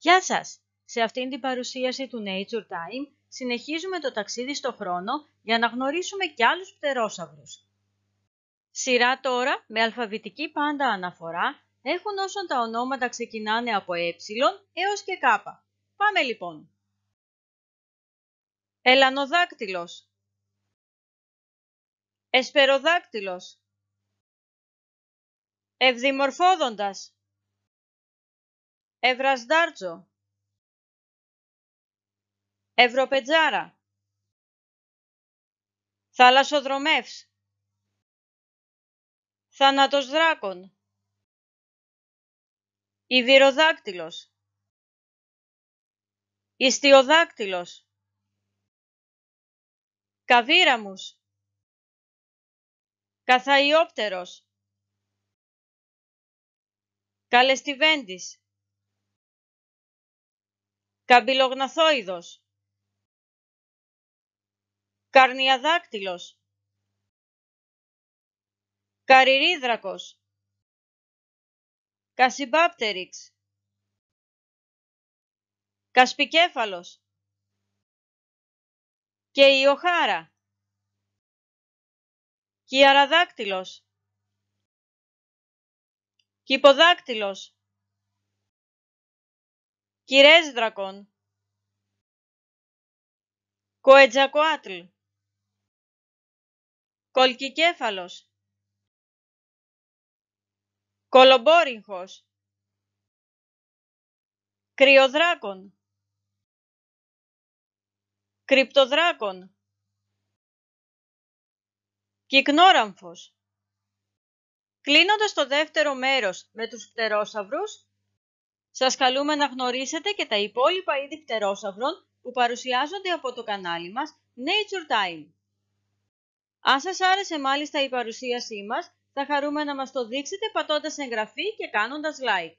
Γεια σας! Σε αυτήν την παρουσίαση του Nature Time συνεχίζουμε το ταξίδι στο χρόνο για να γνωρίσουμε και άλλους πτερόσαυρους. Σειρά τώρα με αλφαβητική πάντα αναφορά έχουν όσον τα ονόματα ξεκινάνε από ε έως και κάπα. Πάμε λοιπόν. Ελανοδάκτυλος Εσπεροδάκτυλος Ευδημορφόδοντας Ευρασδάρτζο Ευρωπετζάρα Θαλασσοδρομεύς Θάνατος δράκων Ιβυροδάκτυλος, Ιστιοδάκτυλος Καβύραμους Καθαϊόπτερος Καλεστιβέντης Καμπυλογναθόιδος. Καρνιαδάκτυλος. Καριρίδρακος. Κασιμπάπτεριξ. Κασπικέφαλος. Και η οχάρα. Κιαραδάκτυλος. Κυποδάκτυλος. Κυρέσδρακον, Κοετζακοάτλ, Κολκικέφαλος, Κολομπόριχος. Κρυοδράκον, Κρυπτοδράκον, Κυκνόραμφος. Κλείνοντας το δεύτερο μέρος με τους πτερόσαυρους, σας καλούμε να γνωρίσετε και τα υπόλοιπα είδη φτερόσαυρων που παρουσιάζονται από το κανάλι μας Nature Time. Αν σας άρεσε μάλιστα η παρουσίασή μας, θα χαρούμε να μας το δείξετε πατώντας εγγραφή και κάνοντας like.